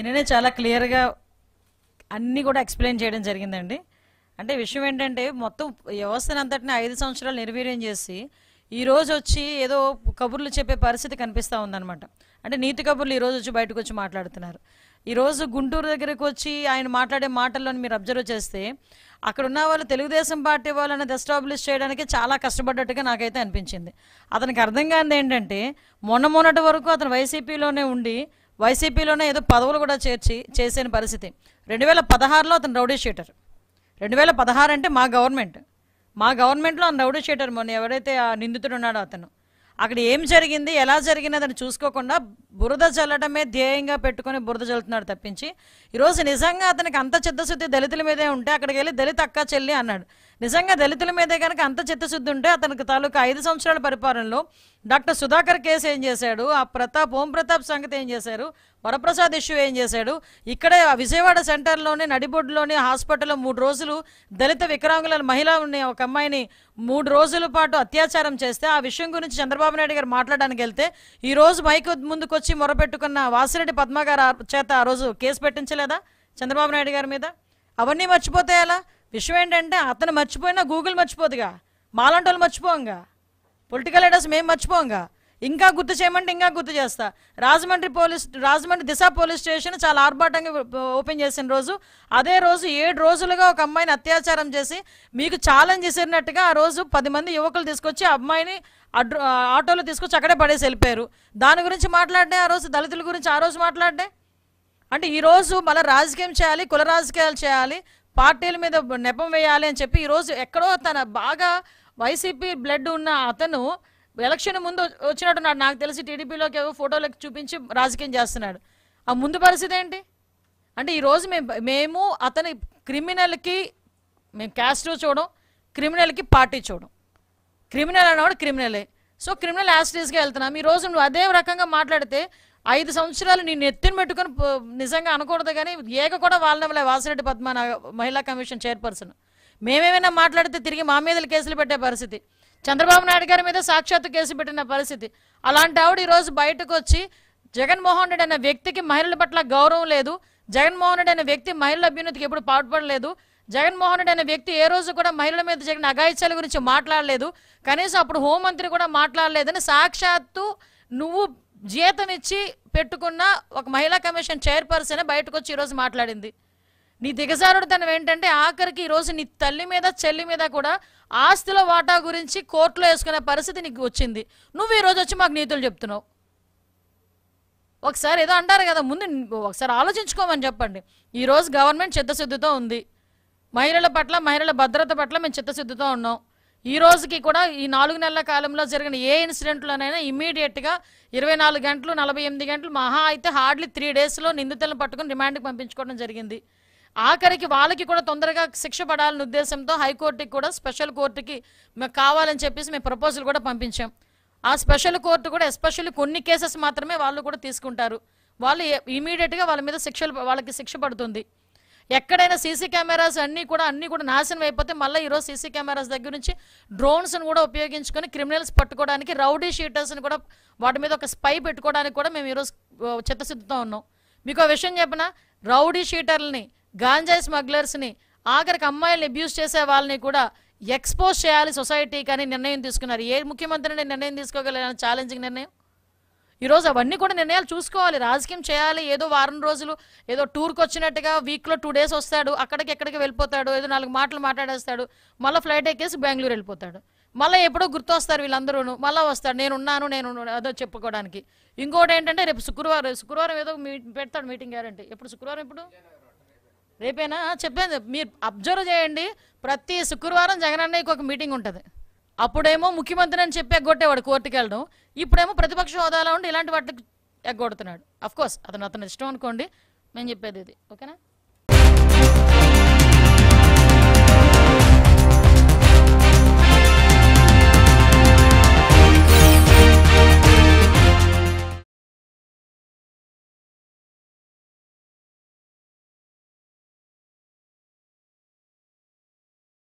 దీనినే చాలా క్లియర్గా అన్నీ కూడా ఎక్స్ప్లెయిన్ చేయడం జరిగిందండి అంటే విషయం ఏంటంటే మొత్తం వ్యవస్థను అంతటిని ఐదు సంవత్సరాలు నిర్వీర్యం చేసి ఈ రోజు వచ్చి ఏదో కబుర్లు చెప్పే పరిస్థితి కనిపిస్తూ ఉందన్నమాట అంటే నీతి కబుర్లు ఈరోజు వచ్చి బయటకు వచ్చి మాట్లాడుతున్నారు ఈరోజు గుంటూరు దగ్గరకు వచ్చి ఆయన మాట్లాడే మాటల్లో మీరు అబ్జర్వ్ చేస్తే అక్కడ ఉన్న వాళ్ళు తెలుగుదేశం పార్టీ వాళ్ళని ఎస్టాబ్లిష్ చేయడానికి చాలా కష్టపడ్డట్టుగా నాకైతే అనిపించింది అతనికి అర్థం కానిది ఏంటంటే మొన్న మొన్నటి వరకు అతను వైసీపీలోనే ఉండి వైసీపీలోనే ఏదో పదవులు కూడా చేర్చి చేసే పరిస్థితి రెండు వేల పదహారులో అతను రౌడీ షీటర్ రెండు వేల పదహారు అంటే మా గవర్నమెంట్ మా గవర్నమెంట్లో అతను రౌడీ షీటర్ మొన్న ఎవరైతే ఆ నిందితుడు ఉన్నాడో అతను అక్కడ ఏం జరిగింది ఎలా జరిగింది అతను చూసుకోకుండా బురద చల్లటమే ధ్యేయంగా పెట్టుకుని బురద చల్లుతున్నాడు తప్పించి ఈరోజు నిజంగా అతనికి అంత చిత్తశుద్ధి దళితుల మీదే ఉంటే అక్కడికి వెళ్ళి దళిత అక్క చెల్లి అన్నాడు నిజంగా దళితుల మీదే కనుక అంత చిత్తశుద్ధి ఉంటే అతనికి తాలూకా ఐదు సంవత్సరాల పరిపాలనలో డాక్టర్ సుధాకర్ కేసు ఏం చేశాడు ఆ ప్రతాప్ ఓం ప్రతాప్ సంగతి ఏం చేశారు వరప్రసాద్ ఇష్యూ ఏం చేశాడు ఇక్కడే విజయవాడ సెంటర్లోని నడిబొడ్డులోని హాస్పిటల్లో మూడు రోజులు దళిత వికరాంగుల మహిళ ఒక అమ్మాయిని మూడు రోజుల పాటు అత్యాచారం చేస్తే ఆ విషయం గురించి చంద్రబాబు నాయుడు గారు మాట్లాడడానికి వెళ్తే ఈ రోజు ముందుకు వచ్చి మొరపెట్టుకున్న వాసిరెడ్డి పద్మగారు చేత ఆ రోజు కేసు పెట్టించలేదా చంద్రబాబు నాయుడు గారి మీద అవన్నీ మర్చిపోతే ఎలా విషయం ఏంటంటే అతను మర్చిపోయినా గూగుల్ మర్చిపోదుగా మాలంటోళ్ళు మర్చిపోంగా పొలిటికల్ లీడర్స్ మేము మర్చిపోంగా ఇంకా గుర్తు చేయమంటే ఇంకా గుర్తు చేస్తా Rajahmundry police Rajahmundry Disha police station చాలా ఆర్భాటంగా ఓపెన్ చేసిన రోజు అదే రోజు ఏడు రోజులుగా ఒక అమ్మాయిని అత్యాచారం చేసి మీకు ఛాలెంజ్ చేసినట్టుగా ఆ రోజు పది మంది యువకులు తీసుకొచ్చి అమ్మాయిని ఆటోలో తీసుకొచ్చి అక్కడే పడేసి వెళ్ళిపోయారు దాని గురించి మాట్లాడినే ఆ రోజు దళితుల గురించి ఆ రోజు మాట్లాడినే అంటే ఈరోజు మళ్ళీ రాజకీయం చేయాలి కుల రాజకీయాలు చేయాలి పార్టీల మీద నెపం వేయాలి అని చెప్పి ఈరోజు ఎక్కడో తన బాగా వైసీపీ బ్లడ్ ఉన్న అతను ఎలక్షన్ ముందు వచ్చినట్టున్నాడు నాకు తెలిసి టీడీపీలోకి ఏవో ఫోటోలకు చూపించి రాజకీయం చేస్తున్నాడు ఆ ముందు పరిస్థితి ఏంటి అంటే ఈరోజు మేము మేము అతని క్రిమినల్కి మేము క్యాస్ట్ చూడం క్రిమినల్కి పార్టీ చూడం క్రిమినల్ అన్నవాడు క్రిమినలే సో క్రిమినల్ యాస్టీస్గా వెళ్తున్నాం ఈ రోజు నువ్వు అదే రకంగా మాట్లాడితే ఐదు సంవత్సరాలు నేను ఎత్తిని పెట్టుకుని నిజంగా అనకూడదు కానీ ఏక కూడా వాళ్ళనవలే వాసిరెడ్డి పద్మ మహిళా కమిషన్ చైర్పర్సన్ మేమేమైనా మాట్లాడితే తిరిగి మా మీద కేసులు పెట్టే పరిస్థితి చంద్రబాబు నాయుడు గారి మీద సాక్షాత్తు కేసు పెట్టిన పరిస్థితి అలాంటి ఆవిడ ఈరోజు బయటకు వచ్చి జగన్మోహన్ రెడ్డి అనే వ్యక్తికి మహిళల పట్ల గౌరవం లేదు జగన్మోహన్ రెడ్డి అనే వ్యక్తి మహిళల అభ్యున్నతికి ఎప్పుడు పాటుపడలేదు జగన్మోహన్ రెడ్డి అనే వ్యక్తి ఏ రోజు కూడా మహిళల మీద జరిగిన అఘాయిత్యాల గురించి మాట్లాడలేదు కనీసం అప్పుడు హోంమంత్రి కూడా మాట్లాడలేదని సాక్షాత్తు నువ్వు జీతం ఇచ్చి పెట్టుకున్న ఒక మహిళా కమిషన్ చైర్పర్సన్ బయటకు వచ్చి ఈరోజు మాట్లాడింది నీ దిగజారుడుతనం ఏంటంటే ఆఖరికి ఈరోజు నీ తల్లి మీద చెల్లి మీద కూడా ఆస్తుల వాటా గురించి కోర్టులో వేసుకునే పరిస్థితి నీకు వచ్చింది నువ్వు ఈరోజు వచ్చి మాకు నీతులు చెప్తున్నావు ఒకసారి ఏదో అంటారు కదా ముందు ఒకసారి ఆలోచించుకోమని చెప్పండి ఈరోజు గవర్నమెంట్ చిత్తశుద్ధితో ఉంది మహిళల పట్ల మహిళల భద్రత పట్ల మేము చిత్తశుద్ధితో ఉన్నాం ఈ రోజుకి కూడా ఈ నాలుగు నెలల కాలంలో జరిగిన ఏ ఇన్సిడెంట్లోనైనా ఇమీడియట్గా ఇరవై నాలుగు గంటలు నలభై ఎనిమిది గంటలు మహా అయితే హార్డ్లీ త్రీ డేస్లో నిందితులను పట్టుకుని రిమాండ్కి పంపించుకోవడం జరిగింది ఆఖరికి వాళ్ళకి కూడా తొందరగా శిక్ష పడాలనే ఉద్దేశంతో హైకోర్టుకి కూడా స్పెషల్ కోర్టుకి మేము కావాలని చెప్పేసి మేము ప్రపోజల్ కూడా పంపించాం ఆ స్పెషల్ కోర్టు కూడా ఎస్పెషల్లీ కొన్ని కేసెస్ మాత్రమే వాళ్ళు కూడా తీసుకుంటారు వాళ్ళు ఇమీడియట్గా వాళ్ళ మీద శిక్షలు వాళ్ళకి శిక్ష పడుతుంది ఎక్కడైనా సీసీ కెమెరాస్ అన్నీ కూడా అన్నీ కూడా నాశనం అయిపోతే మళ్ళీ ఈరోజు సీసీ కెమెరాస్ దగ్గర నుంచి డ్రోన్స్ను కూడా ఉపయోగించుకొని క్రిమినల్స్ పట్టుకోవడానికి రౌడీ షీటర్స్ని కూడా వాటి మీద ఒక స్పై పెట్టుకోవడానికి కూడా మేము ఈరోజు చిత్తశుద్ధితో ఉన్నాం మీకు విషయం చెప్పిన రౌడీ షీటర్ని గాంజా స్మగ్లర్స్ని ఆఖరికి అమ్మాయిల్ని అబ్యూస్ చేసే వాళ్ళని కూడా ఎక్స్పోజ్ చేయాలి సొసైటీ కానీ నిర్ణయం తీసుకున్నారు ఏ ముఖ్యమంత్రిని నిర్ణయం తీసుకోగలరు ఛాలెంజింగ్ నిర్ణయం ఈరోజు అవన్నీ కూడా నిర్ణయాలు చూసుకోవాలి రాజకీయం చేయాలి ఏదో వారం రోజులు ఏదో టూర్కి వచ్చినట్టుగా వీక్లో టూ డేస్ వస్తాడు అక్కడికి ఎక్కడికి వెళ్ళిపోతాడు ఏదో నాలుగు మాటలు మాట్లాడేస్తాడు మళ్ళీ ఫ్లైట్ ఎక్కేసి బెంగళూరు వెళ్ళిపోతాడు మళ్ళీ ఎప్పుడో గుర్తొస్తారు వీళ్ళందరూ మళ్ళీ వస్తాడు నేను ఉన్నాను నేను అదో చెప్పుకోవడానికి ఇంకోటి ఏంటంటే రేపు శుక్రవారం శుక్రవారం ఏదో మీ పెడతాడు మీటింగ్ గ్యారంటీ ఎప్పుడు శుక్రవారం ఎప్పుడు రేపేనా చెప్పేది మీరు అబ్జర్వ్ చేయండి ప్రతి శుక్రవారం జగన్ అన్నయ్యకి ఒక మీటింగ్ ఉంటుంది అప్పుడేమో ముఖ్యమంత్రి అని చెప్పి ఎగ్గొట్టేవాడు కోర్టుకి వెళ్ళడం ఇప్పుడేమో ప్రతిపక్ష హోదాలో ఉండి ఇలాంటి వాటికి ఎగ్గొడుతున్నాడు అఫ్కోర్స్ అతను అతను ఇష్టం అనుకోండి మేము చెప్పేది ఇది ఓకేనా